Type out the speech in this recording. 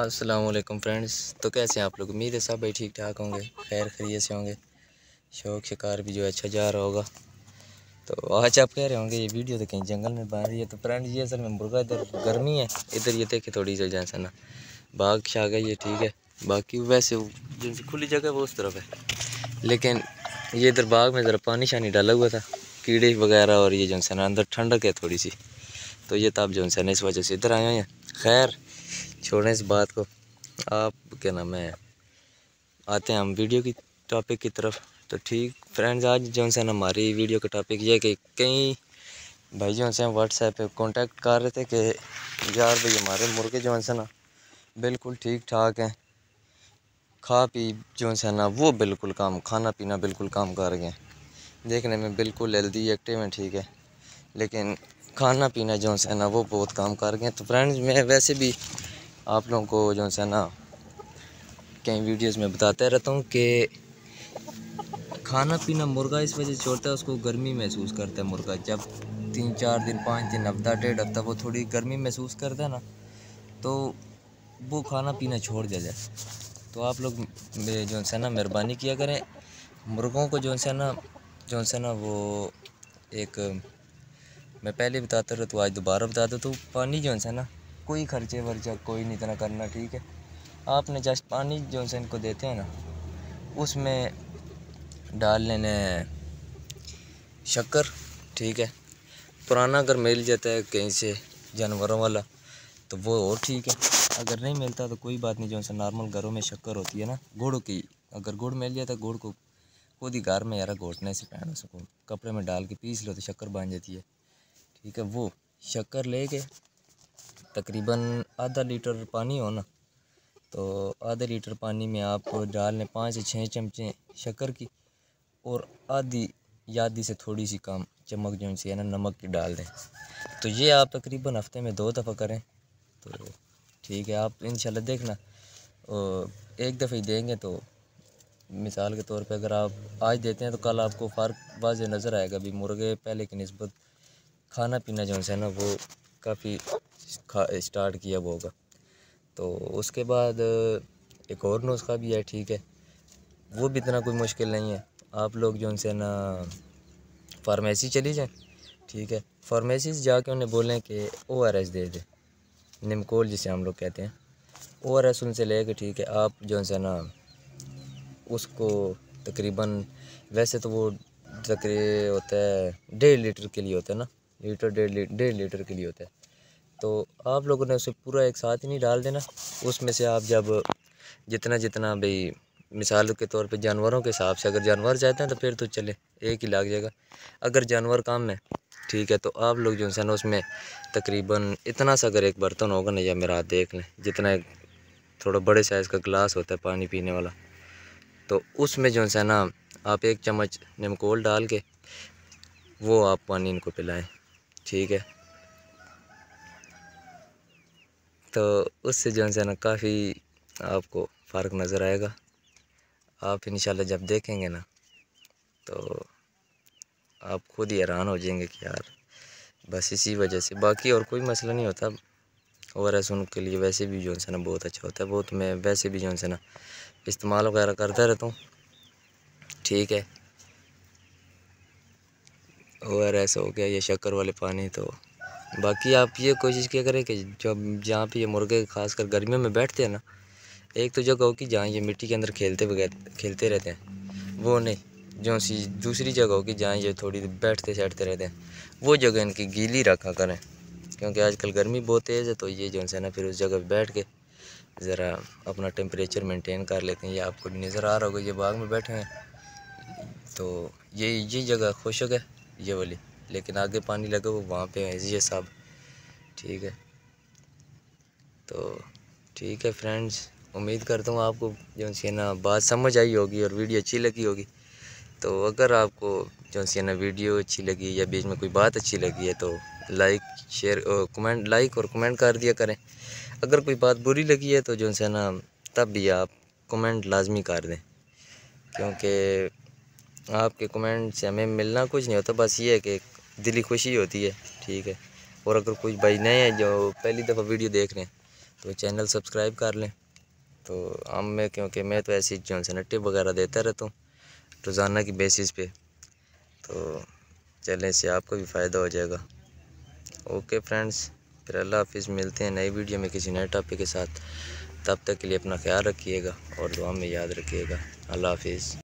Aslam friends तो कैसे हैं आप लोग उम्मीद है सब भाई ठीक ठाक होंगे खैर खरीय से होंगे शौक शिकार भी जो अच्छा जा रहा होगा तो आज आप कह रहे होंगे ये वीडियो तो कहीं जंगल में बन रही है तो फ्रेंड ये असल में मुर्गा इधर गर्मी है इधर ये देखे थोड़ी जो जैसा ना बाग शाग है ये ठीक है बाकी वैसे जिनसे खुली जगह वो उस तरफ है लेकिन ये इधर बाग में ज़रा पानी शानी डाला हुआ था कीड़े वगैरह और ये जो है ना अंदर ठंडक है थोड़ी सी तो ये ताप तो जो है ना इस वजह से इधर आए हैं खैर हैं इस बात को आप क्या नाम है आते हैं हम वीडियो की टॉपिक की तरफ तो ठीक फ्रेंड्स आज जो है हमारी वीडियो का टॉपिक ये कि कई भाई जो हम व्हाट्सएप पे कांटेक्ट कर रहे थे कि यार भाई हमारे मुर्गे जो है ना बिल्कुल ठीक ठाक हैं खा पी जो है ना वो बिल्कुल काम खाना पीना बिल्कुल काम कर गए देखने में बिल्कुल हेल्दी एक्टिव है ठीक है लेकिन खाना पीना जो है ना वो बहुत काम कर गए तो फ्रेंड्स मैं वैसे भी आप लोगों को जो है ना कई वीडियोस में बताता रहता हूँ कि खाना पीना मुर्गा इस वजह से छोड़ता है उसको गर्मी महसूस करता है मुर्गा जब तीन चार दिन पाँच दिन हफ्ता डेढ़ हफ्ता वो थोड़ी गर्मी महसूस करता है ना तो वो खाना पीना छोड़ दिया जाए तो आप लोग जो है ना मेहरबानी किया करें मुर्गों को जो है ना जो है ना वो एक मैं पहले बताता रहता हूँ आज दोबारा बता दो तो पानी जो है ना कोई खर्चे वर्चा कोई नहीं इतना करना ठीक है आपने जस्ट पानी जो से इनको देते हैं ना उसमें डाल लेने शक्कर ठीक है पुराना अगर मिल जाता है कहीं से जानवरों वाला तो वो और ठीक है अगर नहीं मिलता तो कोई बात नहीं जो से नॉर्मल घरों में शक्कर होती है ना गुड़ की अगर गुड़ मिल जाता गुड़ को खुद ही घर में यारा घोटने से पहन सको कपड़े में डाल के पीस लो तो शक्कर बन जाती है ठीक है वो शक्कर लेके तकरीबन आधा लीटर पानी हो ना तो आधे लीटर पानी में आप डाल लें पाँच से छः चमचे शक्कर की और आधी या आधी से थोड़ी सी कम चमक जो सी है ना नमक की डाल दें तो ये आप तकरीबन हफ्ते में दो दफ़ा करें तो ठीक है आप इन देखना और एक दफ़े ही देंगे तो मिसाल के तौर पे अगर आप आज देते हैं तो कल आपको फ़र्क वाज नज़र आएगा भी मुर्गे पहले की नस्बत खाना पीना जो है ना वो काफ़ी स्टार्ट किया वो होगा तो उसके बाद एक और नुस्खा भी है ठीक है वो भी इतना कोई मुश्किल नहीं है आप लोग जो उनसे ना फार्मेसी चली जाएँ ठीक है फार्मेसी से जाके उन्हें बोलें कि ओ आर एस दे दें निमकोल जिसे हम लोग कहते हैं ओ आर एस उनसे ले कर ठीक है आप जो उनसे ना उसको तकरीबन वैसे तो वो तकरीब होता है डेढ़ लीटर के लिए होता है ना लीटर डेढ़ लीटर डेढ़ लीटर के लिए होता है तो आप लोगों ने उसे पूरा एक साथ ही नहीं डाल देना उसमें से आप जब जितना जितना भाई मिसाल के तौर पे जानवरों के हिसाब से अगर जानवर जाते हैं तो फिर तो चले एक ही लाग जाएगा अगर जानवर काम है ठीक है तो आप लोग जो है ना उसमें तकरीबन इतना सा अगर एक बर्तन होगा ना या मेरा हाथ देख लें जितना एक थोड़ा बड़े साइज़ का गिलास होता है पानी पीने वाला तो उसमें जो है ना आप एक चम्मच निमकोल डाल के वो आप पानी इनको पिलाएं ठीक है तो उससे जो है ना काफ़ी आपको फ़र्क नज़र आएगा आप इन जब देखेंगे ना तो आप खुद ही हैरान हो जाएंगे कि यार बस इसी वजह से बाकी और कोई मसला नहीं होता और एस उनके लिए वैसे भी जो है ना बहुत अच्छा होता है बहुत मैं वैसे भी जो है ना इस्तेमाल वगैरह करता रहता हूँ ठीक है ओ आर हो गया ये शक्कर वाले पानी तो बाकी आप ये कोशिश किया करें कि जब जहाँ पे ये मुर्गे खासकर गर्मियों में बैठते हैं ना एक तो जगह हो कि जहाँ ये मिट्टी के अंदर खेलते बगैर खेलते रहते हैं वो नहीं जो सी दूसरी जगह हो कि जहाँ ये थोड़ी बैठते सैठते रहते हैं वो जगह इनकी गीली रखा करें क्योंकि आजकल गर्मी बहुत तेज़ है तो ये जो है ना फिर उस जगह पर बैठ के ज़रा अपना टेम्परेचर मेंटेन कर लेते हैं ये आपको नज़र आ रहा होगा ये बाग में बैठे हैं तो ये ये जगह खुशक है ये वाली लेकिन आगे पानी लगे वो वहाँ पे है जी साहब ठीक है तो ठीक है फ्रेंड्स उम्मीद करता हूँ आपको जो सी ना बात समझ आई होगी और वीडियो अच्छी लगी होगी तो अगर आपको जो सी ना वीडियो अच्छी लगी या बीच में कोई बात अच्छी लगी है तो लाइक शेयर कमेंट लाइक और कमेंट कर दिया करें अगर कोई बात बुरी लगी है तो जो है ना तब भी आप कमेंट लाजमी कर दें क्योंकि आपके कमेंट से हमें मिलना कुछ नहीं होता बस ये है कि दिली खुशी होती है ठीक है और अगर कुछ भाई नए हैं जो पहली दफ़ा वीडियो देख रहे हैं तो चैनल सब्सक्राइब कर लें तो हम मैं क्योंकि मैं तो ऐसी जो से नट्टे वगैरह देता रहता हूँ रोज़ाना की बेसिस पे तो चलने से आपको भी फ़ायदा हो जाएगा ओके फ्रेंड्स फिर अल्लाह हाफिज़ मिलते हैं नई वीडियो में किसी नए टॉपिक के साथ तब तक के लिए अपना ख्याल रखिएगा और दुआ में याद रखिएगा अल्लाह हाफिज़